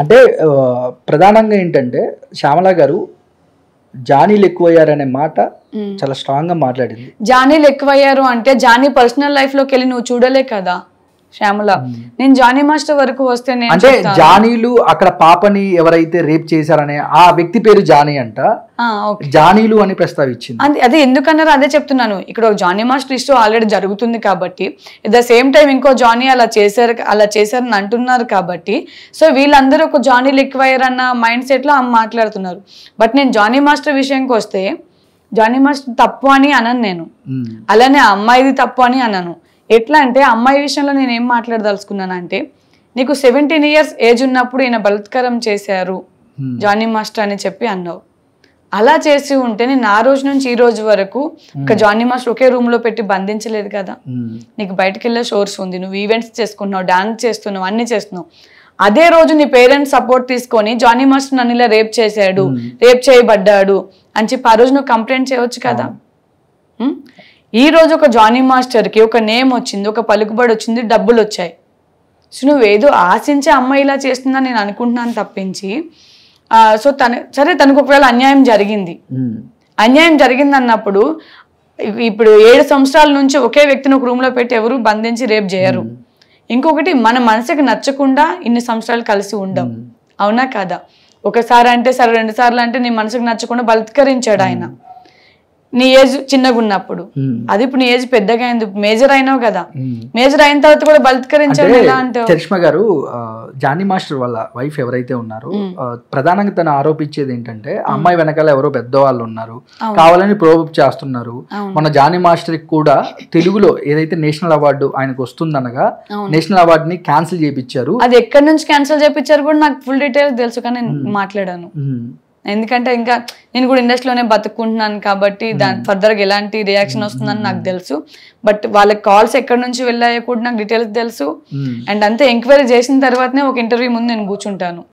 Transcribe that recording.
అంటే ప్రధానంగా ఏంటంటే శ్యామల గారు జానీలు ఎక్కువయ్యారనే మాట చాలా స్ట్రాంగ్ గా మాట్లాడింది జానీలు ఎక్కువయ్యారు అంటే జానీ పర్సనల్ లైఫ్ లోకి వెళ్ళి నువ్వు చూడలే కదా శ్యామల నేను జానీ మాస్టర్ వరకు వస్తే అంటే జానీలు అక్కడ పాపని ఎవరైతే రేప్ చేశారనే ఆ వ్యక్తి పేరు జానీ అంట జానీలు అని ప్రస్తావించింది అదే ఎందుకన్నారు అదే చెప్తున్నాను ఇక్కడ జానీ మాస్టర్ ఇష్యూ ఆల్రెడీ జరుగుతుంది కాబట్టి ఎట్ ద సేమ్ టైం ఇంకో జానీ అలా చేశారు అలా చేశారని అంటున్నారు కాబట్టి సో వీళ్ళందరూ ఒక జానీలు ఎక్కువయ్యారన్న మైండ్ సెట్ లో మాట్లాడుతున్నారు బట్ నేను జానీ మాస్టర్ విషయంకి వస్తే జానీ మాస్టర్ తప్పు అని అనను నేను అలానే అమ్మాయిది తప్పు అని అనను ఎట్లా అంటే అమ్మాయి విషయంలో నేను ఏం మాట్లాడదలుచుకున్నానంటే నీకు సెవెంటీన్ ఇయర్స్ ఏజ్ ఉన్నప్పుడు ఈయన బలత్కారం చేశారు hmm. జానీ మాస్టర్ అని చెప్పి అన్నావు అలా చేసి ఉంటే నేను ఆ రోజు నుంచి ఈ రోజు వరకు ఒక hmm. జానీ మాస్టర్ ఒకే రూమ్ లో పెట్టి బంధించలేదు కదా hmm. నీకు బయటకు వెళ్ళే షోర్స్ ఉంది నువ్వు ఈవెంట్స్ చేసుకున్నావు డాన్స్ చేస్తున్నావు అన్ని చేస్తున్నావు అదే రోజు నీ పేరెంట్స్ సపోర్ట్ తీసుకొని జానీ మాస్టర్ నన్ను ఇలా రేప్ చేశాడు రేప్ చేయబడ్డాడు అని చెప్పి ఆ రోజు నువ్వు కంప్లైంట్ చేయవచ్చు కదా ఈ రోజు ఒక జానీ మాస్టర్కి ఒక నేమ్ వచ్చింది ఒక పలుకుబడి వచ్చింది డబ్బులు వచ్చాయి సో నువ్వేదో ఆశించే అమ్మాయి ఇలా చేస్తుందని నేను అనుకుంటున్నాను తప్పించి సో తను సరే తనకు ఒకవేళ అన్యాయం జరిగింది అన్యాయం జరిగింది అన్నప్పుడు ఇప్పుడు ఏడు సంవత్సరాల నుంచి ఒకే వ్యక్తిని ఒక రూమ్లో పెట్టి ఎవరు బంధించి రేపు చేయరు ఇంకొకటి మన మనసుకు నచ్చకుండా ఇన్ని సంవత్సరాలు కలిసి ఉండం అవునా కాదా ఒకసారి అంటే సరే రెండు సార్లు అంటే నీ మనసుకు నచ్చకుండా బలత్కరించాడు ఆయన నీ ఏజ్ చిన్నగా ఉన్నప్పుడు hmm. అది ఇప్పుడు నీ ఏజ్ పెద్దగా అయింది మేజర్ అయినావు కదా hmm. మేజర్ అయిన తర్వాత కూడా బలత్కరించడం ఎలా అంటే గారు జానీ మాస్టర్ వాళ్ళ వైఫ్ ఎవరైతే ఉన్నారో hmm. ప్రధానంగా తను ఆరోపించేది ఏంటంటే అమ్మాయి వెనకాల ఎవరో పెద్దవాళ్ళు ఉన్నారు కావాలని ప్రోబ్ చేస్తున్నారు మన జానీ మాస్టర్ కూడా తెలుగులో ఏదైతే నేషనల్ అవార్డు ఆయనకు వస్తుందనగా నేషనల్ అవార్డు ని క్యాన్సిల్ చేయించారు అది ఎక్కడి నుంచి క్యాన్సిల్ చేయించారు కూడా నాకు ఫుల్ డీటెయిల్స్ తెలుసు కానీ మాట్లాడాను ఎందుకంటే ఇంకా నేను కూడా ఇండస్ట్రీలోనే బతుకుంటున్నాను కాబట్టి దాని ఫర్దర్గా hmm. ఎలాంటి రియాక్షన్ వస్తుందని నాకు తెలుసు బట్ వాళ్ళ కాల్స్ ఎక్కడి నుంచి వెళ్ళాయో కూడా నాకు డీటెయిల్స్ తెలుసు అండ్ అంతే ఎంక్వైరీ చేసిన తర్వాతనే ఒక ఇంటర్వ్యూ ముందు నేను కూర్చుంటాను